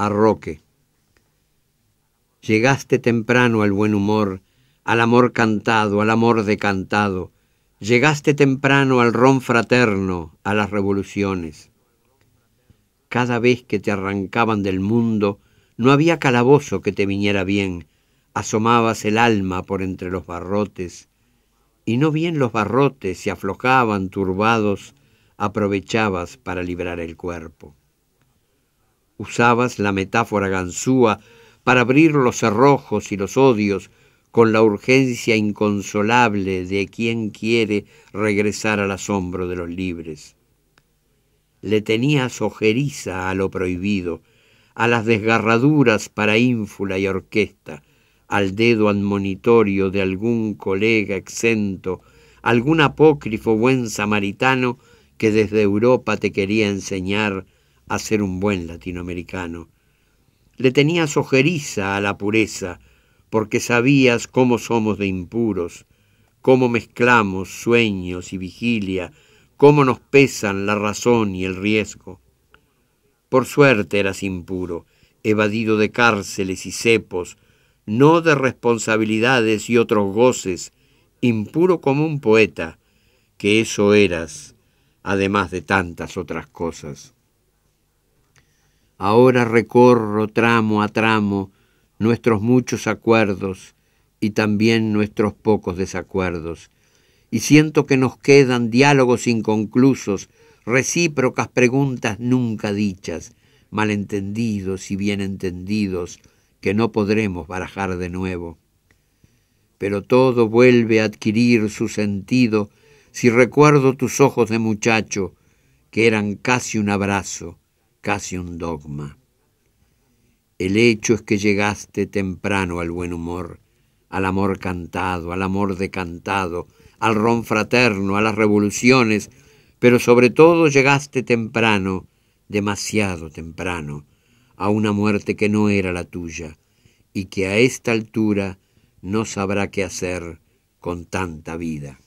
Arroque, Llegaste temprano al buen humor, al amor cantado, al amor decantado. Llegaste temprano al ron fraterno, a las revoluciones. Cada vez que te arrancaban del mundo, no había calabozo que te viniera bien. Asomabas el alma por entre los barrotes. Y no bien los barrotes se aflojaban turbados, aprovechabas para librar el cuerpo usabas la metáfora ganzúa para abrir los cerrojos y los odios con la urgencia inconsolable de quien quiere regresar al asombro de los libres. Le tenías ojeriza a lo prohibido, a las desgarraduras para ínfula y orquesta, al dedo admonitorio de algún colega exento, algún apócrifo buen samaritano que desde Europa te quería enseñar a ser un buen latinoamericano. Le tenías ojeriza a la pureza, porque sabías cómo somos de impuros, cómo mezclamos sueños y vigilia, cómo nos pesan la razón y el riesgo. Por suerte eras impuro, evadido de cárceles y cepos, no de responsabilidades y otros goces, impuro como un poeta, que eso eras, además de tantas otras cosas. Ahora recorro tramo a tramo nuestros muchos acuerdos y también nuestros pocos desacuerdos, y siento que nos quedan diálogos inconclusos, recíprocas preguntas nunca dichas, malentendidos y bien entendidos que no podremos barajar de nuevo. Pero todo vuelve a adquirir su sentido si recuerdo tus ojos de muchacho, que eran casi un abrazo, casi un dogma. El hecho es que llegaste temprano al buen humor, al amor cantado, al amor decantado, al ron fraterno, a las revoluciones, pero sobre todo llegaste temprano, demasiado temprano, a una muerte que no era la tuya y que a esta altura no sabrá qué hacer con tanta vida.